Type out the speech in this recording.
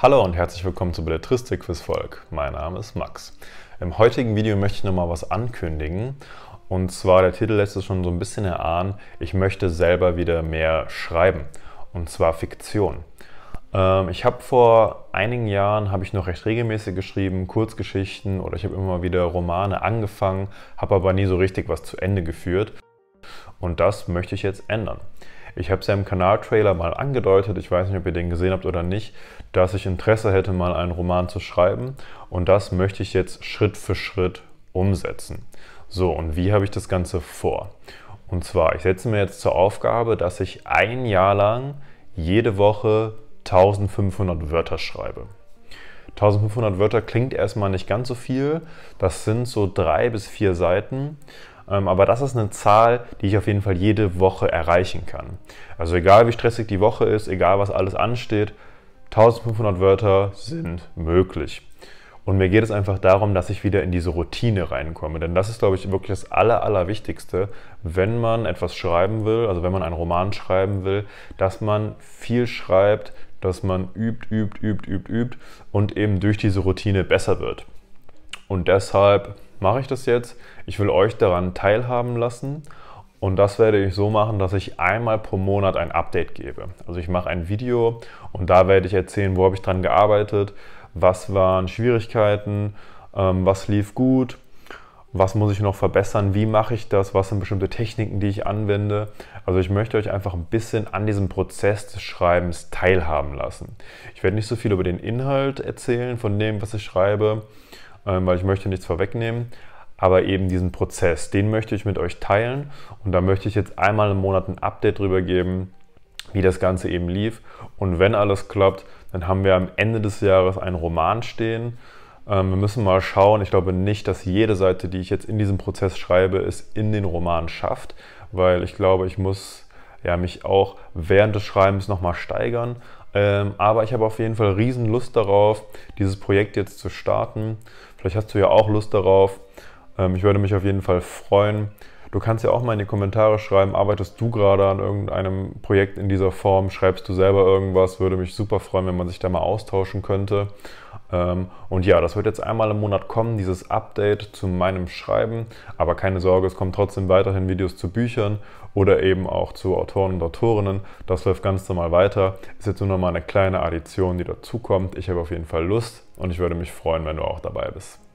Hallo und herzlich willkommen zu Belletristik fürs Volk. Mein Name ist Max. Im heutigen Video möchte ich nochmal was ankündigen. Und zwar, der Titel lässt es schon so ein bisschen erahnen, ich möchte selber wieder mehr schreiben. Und zwar Fiktion. Ähm, ich habe vor einigen Jahren, habe ich noch recht regelmäßig geschrieben, Kurzgeschichten oder ich habe immer wieder Romane angefangen, habe aber nie so richtig was zu Ende geführt. Und das möchte ich jetzt ändern. Ich habe es ja im Kanaltrailer mal angedeutet, ich weiß nicht, ob ihr den gesehen habt oder nicht, dass ich Interesse hätte, mal einen Roman zu schreiben. Und das möchte ich jetzt Schritt für Schritt umsetzen. So, und wie habe ich das Ganze vor? Und zwar, ich setze mir jetzt zur Aufgabe, dass ich ein Jahr lang jede Woche 1500 Wörter schreibe. 1500 Wörter klingt erstmal nicht ganz so viel. Das sind so drei bis vier Seiten. Ähm, aber das ist eine Zahl, die ich auf jeden Fall jede Woche erreichen kann. Also egal wie stressig die Woche ist, egal was alles ansteht, 1500 Wörter sind möglich. Und mir geht es einfach darum, dass ich wieder in diese Routine reinkomme. Denn das ist, glaube ich, wirklich das Aller, Allerwichtigste, wenn man etwas schreiben will, also wenn man einen Roman schreiben will, dass man viel schreibt, dass man übt, übt, übt, übt, übt und eben durch diese Routine besser wird. Und deshalb mache ich das jetzt. Ich will euch daran teilhaben lassen. Und das werde ich so machen, dass ich einmal pro Monat ein Update gebe. Also ich mache ein Video und da werde ich erzählen, wo habe ich dran gearbeitet, was waren Schwierigkeiten, ähm, was lief gut, was muss ich noch verbessern, wie mache ich das, was sind bestimmte Techniken, die ich anwende. Also ich möchte euch einfach ein bisschen an diesem Prozess des Schreibens teilhaben lassen. Ich werde nicht so viel über den Inhalt erzählen von dem, was ich schreibe, ähm, weil ich möchte nichts vorwegnehmen. Aber eben diesen Prozess, den möchte ich mit euch teilen. Und da möchte ich jetzt einmal im Monat ein Update drüber geben, wie das Ganze eben lief. Und wenn alles klappt, dann haben wir am Ende des Jahres einen Roman stehen. Ähm, wir müssen mal schauen. Ich glaube nicht, dass jede Seite, die ich jetzt in diesem Prozess schreibe, es in den Roman schafft, weil ich glaube, ich muss ja, mich auch während des Schreibens nochmal steigern. Ähm, aber ich habe auf jeden Fall riesen Lust darauf, dieses Projekt jetzt zu starten. Vielleicht hast du ja auch Lust darauf. Ähm, ich würde mich auf jeden Fall freuen, Du kannst ja auch mal in die Kommentare schreiben, arbeitest du gerade an irgendeinem Projekt in dieser Form, schreibst du selber irgendwas, würde mich super freuen, wenn man sich da mal austauschen könnte. Ähm, und ja, das wird jetzt einmal im Monat kommen, dieses Update zu meinem Schreiben. Aber keine Sorge, es kommen trotzdem weiterhin Videos zu Büchern oder eben auch zu Autoren und Autorinnen. Das läuft ganz normal weiter. Ist jetzt nur noch mal eine kleine Addition, die dazukommt. Ich habe auf jeden Fall Lust und ich würde mich freuen, wenn du auch dabei bist.